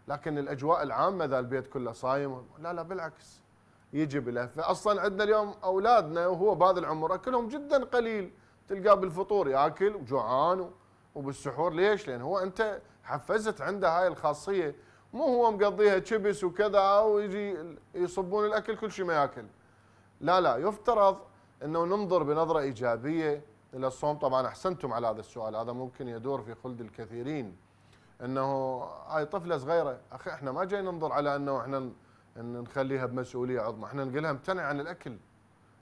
لكن الاجواء العامه ذا البيت كله صايم لا لا بالعكس يجي بلهفه اصلا عندنا اليوم اولادنا وهو بهذا العمر اكلهم جدا قليل تلقاه بالفطور ياكل وجوعان وبالسحور ليش؟ لان هو انت حفزت عنده هاي الخاصيه مو هو مقضيها شبس وكذا ويجي يصبون الاكل كل شيء ما ياكل لا لا يفترض انه ننظر بنظره ايجابيه الى الصوم طبعا احسنتم على هذا السؤال هذا ممكن يدور في خلد الكثيرين انه هاي طفله صغيره اخي احنا ما جاي ننظر على انه احنا نخليها بمسؤوليه عظمى احنا نقول لها امتنع عن الاكل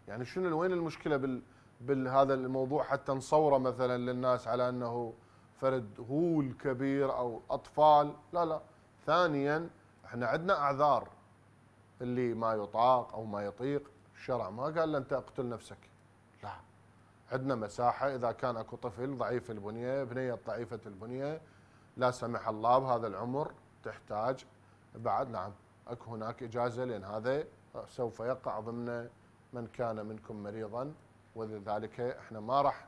يعني شنو وين المشكله بال بهذا الموضوع حتى نصوره مثلا للناس على انه فرد هول كبير او اطفال لا لا ثانيا احنا عندنا اعذار اللي ما يطاق او ما يطيق الشرع ما قال له انت اقتل نفسك لا عندنا مساحه اذا كان اكو طفل ضعيف البنيه بنيه ضعيفه البنيه لا سمح الله بهذا العمر تحتاج بعد نعم اكو هناك اجازه لان هذا سوف يقع ضمن من كان منكم مريضا ولذلك احنا ما راح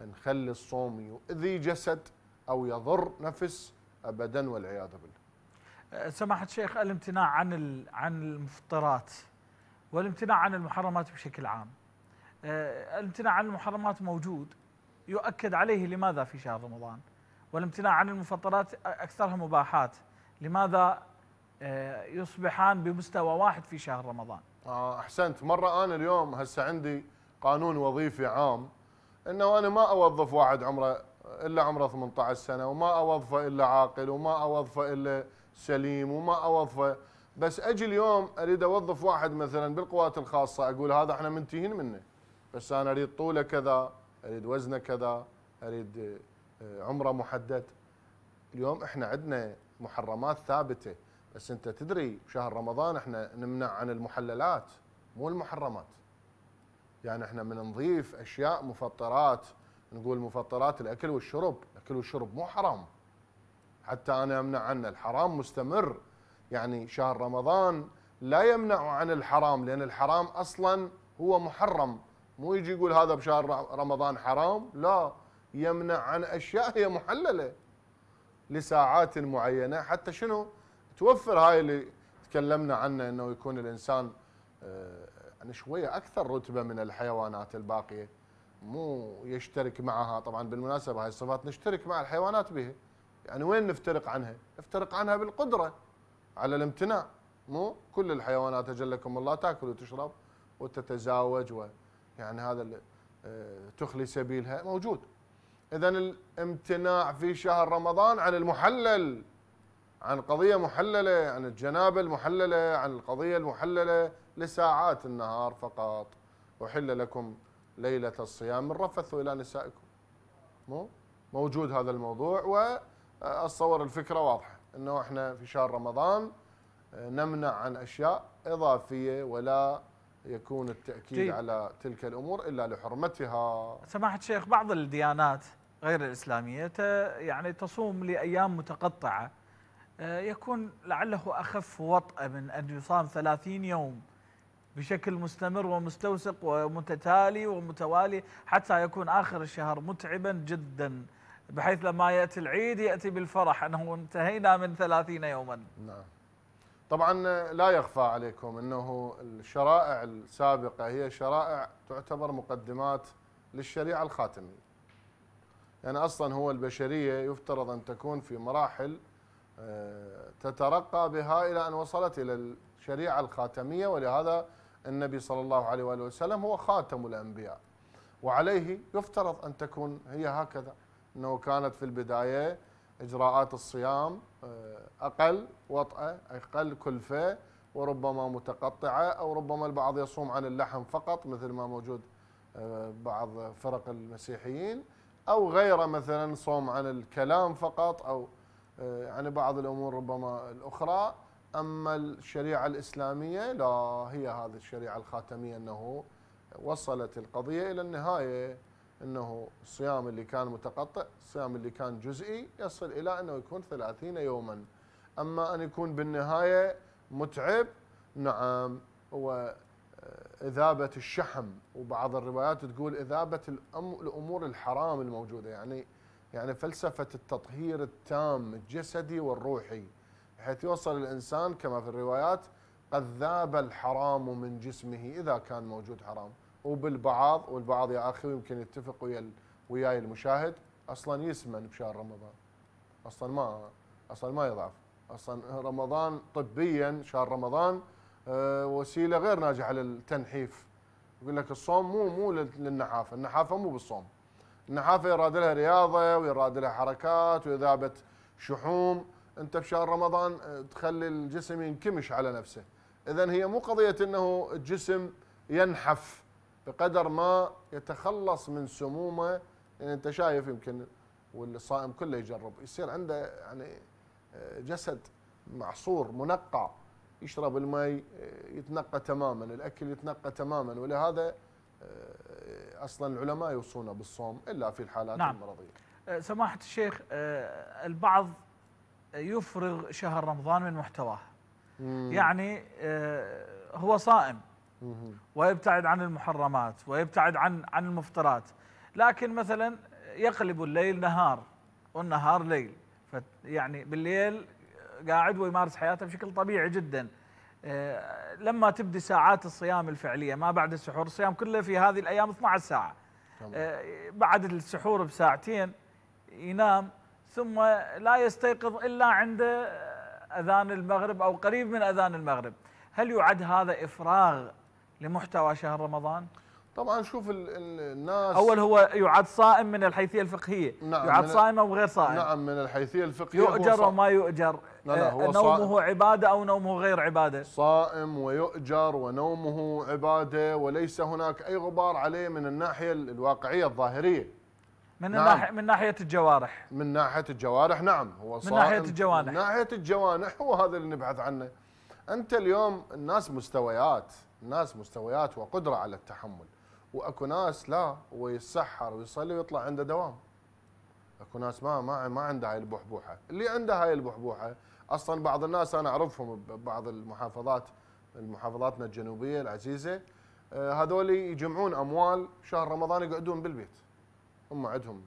نخلي الصوم يؤذي جسد او يضر نفس ابدا والعياذ بالله سماحه الشيخ الامتناع عن عن المفطرات والامتناع عن المحرمات بشكل عام. آه، الامتناع عن المحرمات موجود يؤكد عليه لماذا في شهر رمضان؟ والامتناع عن المفطرات اكثرها مباحات، لماذا آه، يصبحان بمستوى واحد في شهر رمضان؟ آه احسنت مره انا اليوم هسه عندي قانون وظيفي عام انه انا ما اوظف واحد عمره الا عمره 18 سنه وما اوظفه الا عاقل وما اوظفه الا سليم وما اوظفه بس اجي اليوم اريد اوظف واحد مثلا بالقوات الخاصه اقول هذا احنا منتهين منه بس انا اريد طوله كذا اريد وزنه كذا اريد آه، عمره محدد اليوم احنا عندنا محرمات ثابته بس انت تدري بشهر رمضان احنا نمنع عن المحللات مو المحرمات يعني احنا من نضيف اشياء مفطرات نقول مفطرات الاكل والشرب الاكل والشرب مو حرام حتى انا امنع عنه الحرام مستمر يعني شهر رمضان لا يمنع عن الحرام لان الحرام اصلا هو محرم مو يجي يقول هذا بشهر رمضان حرام لا يمنع عن اشياء هي محلله لساعات معينه حتى شنو توفر هاي اللي تكلمنا عنه انه يكون الانسان يعني شويه اكثر رتبه من الحيوانات الباقيه مو يشترك معها طبعا بالمناسبه هاي الصفات نشترك مع الحيوانات بها يعني وين نفترق عنها؟ نفترق عنها بالقدرة على الامتناع مو كل الحيوانات أجلكم الله تاكل وتشرب وتتزاوج و يعني هذا آه، تخلي سبيلها موجود إذا الامتناع في شهر رمضان عن المحلل عن قضية محللة عن الجنابة المحللة عن القضية المحللة لساعات النهار فقط أحل لكم ليلة الصيام من الرفث إلى نسائكم مو موجود هذا الموضوع و اتصور الفكره واضحه انه احنا في شهر رمضان آه، نمنع عن اشياء اضافيه ولا يكون التاكيد طيب. على تلك الامور الا لحرمتها سماحه الشيخ بعض الديانات غير الاسلاميه يعني تصوم لايام متقطعه آه، يكون لعله اخف وطأ من ان يصام 30 يوم بشكل مستمر ومستوسق ومتتالي ومتوالي حتى يكون اخر الشهر متعبا جدا بحيث لما يأتي العيد يأتي بالفرح أنه انتهينا من ثلاثين يوما نعم طبعا لا يخفى عليكم أنه الشرائع السابقة هي شرائع تعتبر مقدمات للشريعة الخاتمية يعني أصلا هو البشرية يفترض أن تكون في مراحل آه، تترقى بها إلى أن وصلت إلى الشريعة الخاتمية ولهذا النبي صلى الله عليه وآله وسلم هو خاتم الأنبياء وعليه يفترض أن تكون هي هكذا أنه كانت في البداية إجراءات الصيام آه، أقل وطأة أقل كلفة وربما متقطعة أو ربما البعض يصوم عن اللحم فقط مثل ما موجود آه، بعض فرق المسيحيين أو غيره مثلا صوم عن الكلام فقط أو آه، يعني بعض الأمور ربما الأخرى أما الشريعة الإسلامية لا هي هذه الشريعة الخاتمية أنه وصلت القضية إلى النهاية انه الصيام اللي كان متقطع الصيام اللي كان جزئي يصل الى انه يكون 30 يوما اما ان يكون بالنهايه متعب نعم وإذابة آه، الشحم وبعض الروايات تقول إذابة الأمور الحرام الموجودة يعني يعني فلسفة التطهير التام الجسدي والروحي بحيث يوصل الإنسان كما في الروايات قد ذاب الحرام من جسمه إذا كان موجود حرام وبالبعض والبعض يا اخي يمكن يتفق ويا وياي المشاهد اصلا يسمن بشهر رمضان اصلا ما اصلا ما يضعف اصلا رمضان طبيا شهر رمضان آه، وسيله غير ناجحه للتنحيف يقول لك الصوم مو مو للنحافه، النحافه مو بالصوم. النحافه يراد لها رياضه ويراد لها حركات وإذابة شحوم، انت بشهر رمضان آه، تخلي الجسم ينكمش على نفسه. اذا هي مو قضيه انه الجسم ينحف بقدر ما يتخلص من سمومه يعني انت شايف يمكن والصائم كله يجرب يصير عنده يعني آه، جسد معصور منقع يشرب الماء آه، يتنقى تماما الاكل يتنقى تماما ولهذا آه، اصلا العلماء يوصون بالصوم الا في الحالات نعم. المرضيه سماحه الشيخ البعض يفرغ شهر رمضان من محتواه يعني هو صائم ويبتعد عن المحرمات ويبتعد عن عن المفطرات لكن مثلا يقلب الليل نهار والنهار ليل يعني بالليل قاعد ويمارس حياته بشكل طبيعي جدا آه، لما تبدي ساعات الصيام الفعليه ما بعد السحور الصيام كله في هذه الايام 12 ساعه آه، بعد السحور بساعتين ينام ثم لا يستيقظ الا عند آه، اذان المغرب او قريب من اذان المغرب هل يعد هذا افراغ لمحتوى شهر رمضان؟ طبعا شوف الناس اول هو يعد صائم من الحيثيه الفقهيه نعم يعد صائم او غير صائم نعم من الحيثيه الفقهيه يؤجر وما يؤجر لا لا هو آه، نومه صائم. عباده او نومه غير عباده صائم ويؤجر ونومه عباده وليس هناك اي غبار عليه من الناحيه الواقعيه الظاهريه من نعم. الناحيه من ناحيه الجوارح من ناحيه الجوارح نعم هو صائم من ناحيه الجوانح من ناحيه الجوانح هو هذا اللي نبحث عنه انت اليوم الناس مستويات ناس مستويات وقدره على التحمل واكو ناس لا ويتسحر ويصلي ويطلع عنده دوام اكو ناس ما ما ما عنده هاي البحبوحه اللي عنده هاي البحبوحه اصلا بعض الناس انا اعرفهم ببعض المحافظات محافظاتنا الجنوبيه العزيزه آه، هذول يجمعون اموال شهر رمضان يقعدون بالبيت هم عندهم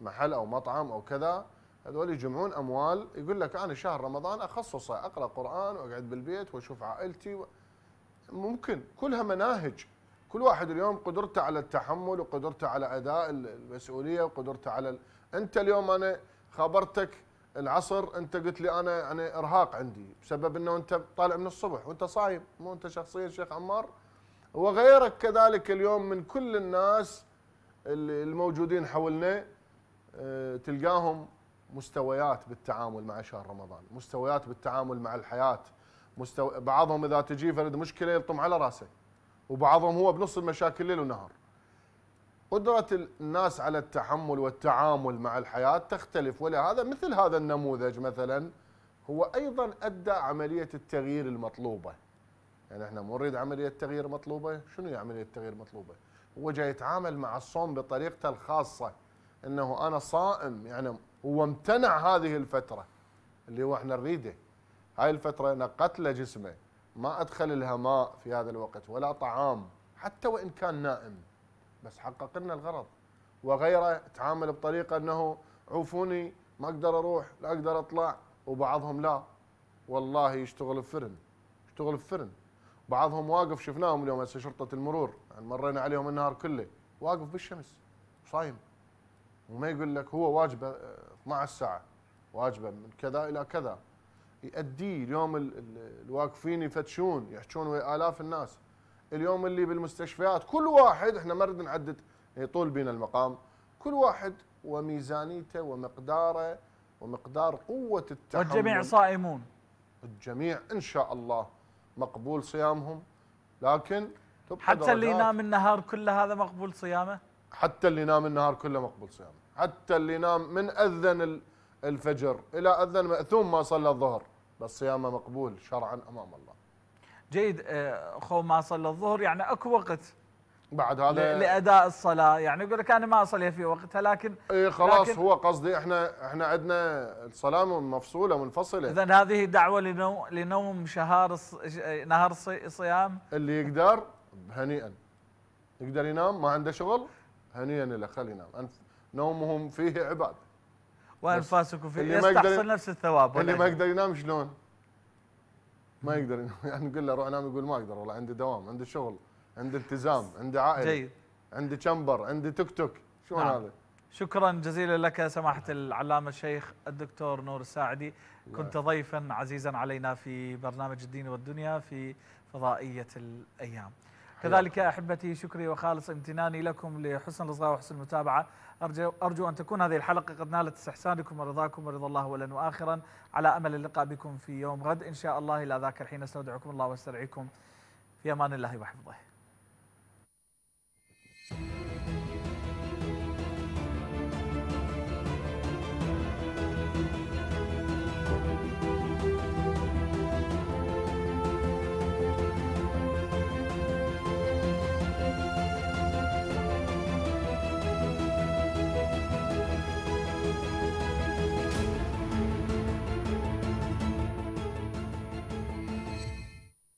محل او مطعم او كذا هذول يجمعون اموال يقول لك انا شهر رمضان اخصصه اقرا قران واقعد بالبيت واشوف عائلتي و... ممكن كلها مناهج كل واحد اليوم قدرته على التحمل وقدرته على اداء المسؤوليه وقدرته على ال... انت اليوم انا خبرتك العصر انت قلت لي انا انا ارهاق عندي بسبب انه انت طالع من الصبح وانت صايم مو انت شخصيا شيخ عمار وغيرك كذلك اليوم من كل الناس الموجودين حولنا آه، تلقاهم مستويات بالتعامل مع شهر رمضان مستويات بالتعامل مع الحياه مستوى بعضهم اذا تجيه فرد مشكله يلطم على راسه وبعضهم هو بنص المشاكل ليل ونهار قدرة الناس على التحمل والتعامل مع الحياة تختلف ولهذا مثل هذا النموذج مثلا هو أيضا أدى عملية التغيير المطلوبة يعني احنا مو نريد عملية تغيير مطلوبة شنو هي عملية تغيير مطلوبة هو جاي يتعامل مع الصوم بطريقته الخاصة انه انا صائم يعني هو امتنع هذه الفترة اللي هو احنا نريده هاي الفترة نقت له جسمه ما أدخل لها ماء في هذا الوقت ولا طعام حتى وإن كان نائم بس حقق لنا الغرض وغيره تعامل بطريقة أنه عوفوني ما أقدر أروح لا أقدر أطلع وبعضهم لا والله يشتغل بفرن يشتغل بفرن بعضهم واقف شفناهم اليوم هسه شرطة المرور يعني مرينا عليهم النهار كله واقف بالشمس صايم وما يقول لك هو واجبه 12 آه، ساعة واجبه من كذا إلى كذا يؤدي اليوم الواقفين يفتشون يحشون ويا آلاف الناس اليوم اللي بالمستشفيات كل واحد احنا ما نريد نعدد يطول بين المقام كل واحد وميزانيته ومقداره ومقدار قوة التحمل والجميع صائمون الجميع إن شاء الله مقبول صيامهم لكن حتى اللي ينام النهار كله هذا مقبول صيامه حتى اللي نام النهار كله مقبول صيامه حتى اللي نام من أذن الفجر إلى أذن مأثوم ما صلى الظهر بس صيامه مقبول شرعا امام الله جيد آه، اخو ما صلى الظهر يعني اكو وقت بعد هذا لاداء الصلاه يعني يقول لك انا ما اصلي في وقتها لكن اي خلاص لكن هو قصدي احنا احنا عندنا الصلاه مفصوله منفصله اذا هذه دعوه لنوم لنوم شهر نهار صيام اللي يقدر هنيئا يقدر ينام ما عنده شغل هنيئا له خلي ينام نومهم فيه عباد وانفاسكم فيه يستحصل نفس الثواب اللي ما يقدر ينام شلون؟ ما يقدر ينام *laughs* يعني نقول له روح نام يقول ما اقدر والله عندي دوام عندي شغل عندي التزام عندي عائله جيد عندي تشمبر عندي توك توك شو نعم. هذا؟ شكرا جزيلا لك سماحة العلامة الشيخ الدكتور نور الساعدي كنت ضيفا عزيزا علينا في برنامج الدين والدنيا في فضائية الأيام كذلك أحبتي شكري وخالص امتناني لكم لحسن الإصغاء وحسن المتابعة أرجو, أرجو أن تكون هذه الحلقة قد نالت استحسانكم ورضاكم ورضا الله ولن وآخرا على أمل اللقاء بكم في يوم غد إن شاء الله إلى ذاك الحين أستودعكم الله واسترعيكم في أمان الله وحفظه